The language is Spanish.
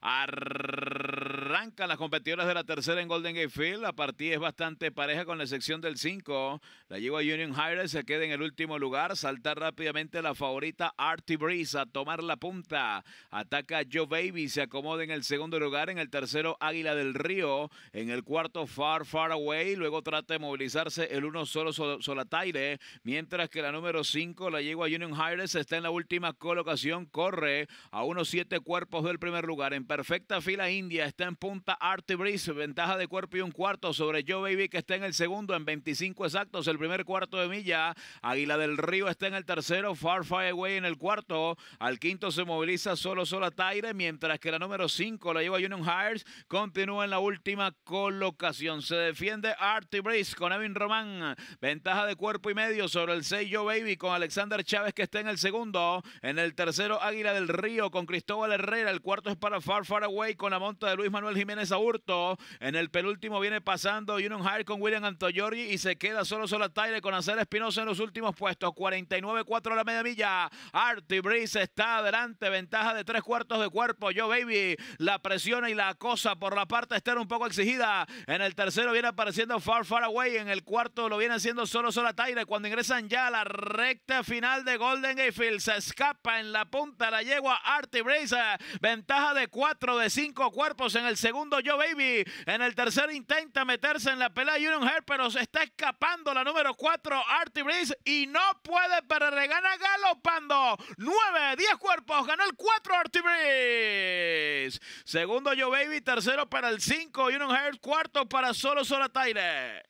Arr- las competidoras de la tercera en Golden Gate Field. La partida es bastante pareja con la sección del 5. La yegua Union Hires se queda en el último lugar. salta rápidamente la favorita Artie Breeze a tomar la punta. Ataca Joe Baby, se acomoda en el segundo lugar. En el tercero, Águila del Río. En el cuarto, Far Far Away. Luego trata de movilizarse el uno solo Solataire. Mientras que la número 5, la yegua Union Hires, está en la última colocación. Corre a unos siete cuerpos del primer lugar. En perfecta fila, India está en punta Artie Breeze, ventaja de cuerpo y un cuarto sobre Joe Baby que está en el segundo en 25 exactos, el primer cuarto de milla. Águila del Río está en el tercero, Far Far Away en el cuarto. Al quinto se moviliza solo Sola Taire, mientras que la número 5 la lleva Union Hires. Continúa en la última colocación. Se defiende Artie Breeze con Evin Román. Ventaja de cuerpo y medio sobre el 6 Joe Baby con Alexander Chávez que está en el segundo. En el tercero Águila del Río con Cristóbal Herrera. El cuarto es para Far Far Away con la monta de Luis Manuel Jiménez hurto, En el penúltimo viene pasando Union High con William Antogiorgi y se queda solo solo Tyler con Acer Espinosa en los últimos puestos. 49-4 a la media milla. Artie Breeze está adelante. Ventaja de tres cuartos de cuerpo. Yo Baby la presiona y la acosa por la parte externa un poco exigida. En el tercero viene apareciendo Far Far Away. En el cuarto lo viene haciendo solo solo Tyler. Cuando ingresan ya a la recta final de Golden Gatefield se escapa en la punta la yegua Artie Breeze. Eh, ventaja de cuatro de cinco cuerpos en el segundo Joe Baby. En el tercero intenta meterse en la pelea Union Hair, pero se está escapando la número 4 Artie Breeze y no puede pero Gana galopando. 9, 10 cuerpos. Ganó el 4 Artie Breeze. Segundo Joe Baby, tercero para el 5 Union Hair, cuarto para Solo Sola Tyler.